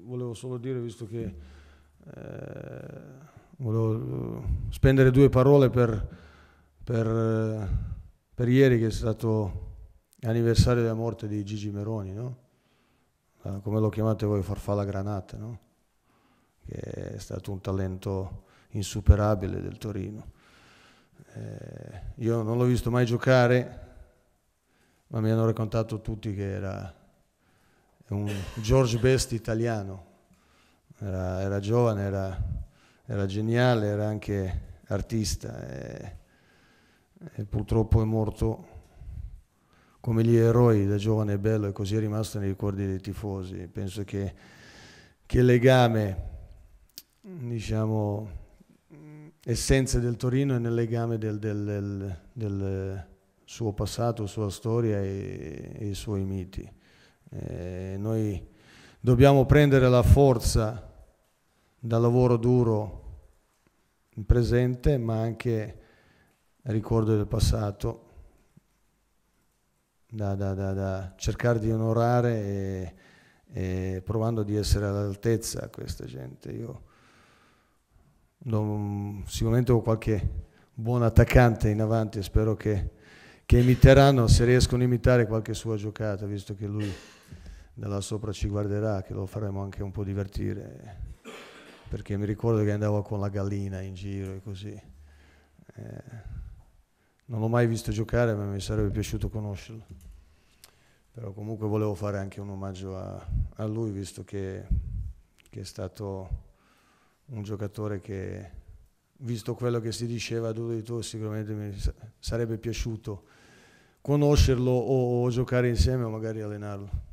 Volevo solo dire, visto che eh, volevo eh, spendere due parole per, per, eh, per, ieri che è stato l'anniversario della morte di Gigi Meroni, no? Ah, come lo chiamate voi, farfalla granata, no? che è stato un talento insuperabile del Torino. Eh, io non l'ho visto mai giocare, ma mi hanno raccontato tutti che era un George Best italiano, era, era giovane, era, era, geniale, era anche artista e, e purtroppo è morto come gli eroi da giovane e bello e così è rimasto nei ricordi dei tifosi. Penso che, che il legame, diciamo, essenza del Torino è nel legame del, del, del, del suo passato, sua storia e, e i suoi miti. Eh, noi dobbiamo prendere la forza dal lavoro duro in presente, ma anche ricordo del passato, da, da, da, da cercare di onorare e, e provando di essere all'altezza a questa gente. Io non, sicuramente ho qualche buon attaccante in avanti e spero che che imiteranno, se riescono a imitare qualche sua giocata, visto che lui dalla sopra ci guarderà, che lo faremo anche un po' divertire, perché mi ricordo che andavo con la gallina in giro e così. Eh, non l'ho mai visto giocare, ma mi sarebbe piaciuto conoscerlo. Però comunque volevo fare anche un omaggio a, a lui, visto che, che è stato un giocatore che visto quello che si diceva, di tu sicuramente mi sarebbe piaciuto conoscerlo o, o giocare insieme o magari allenarlo.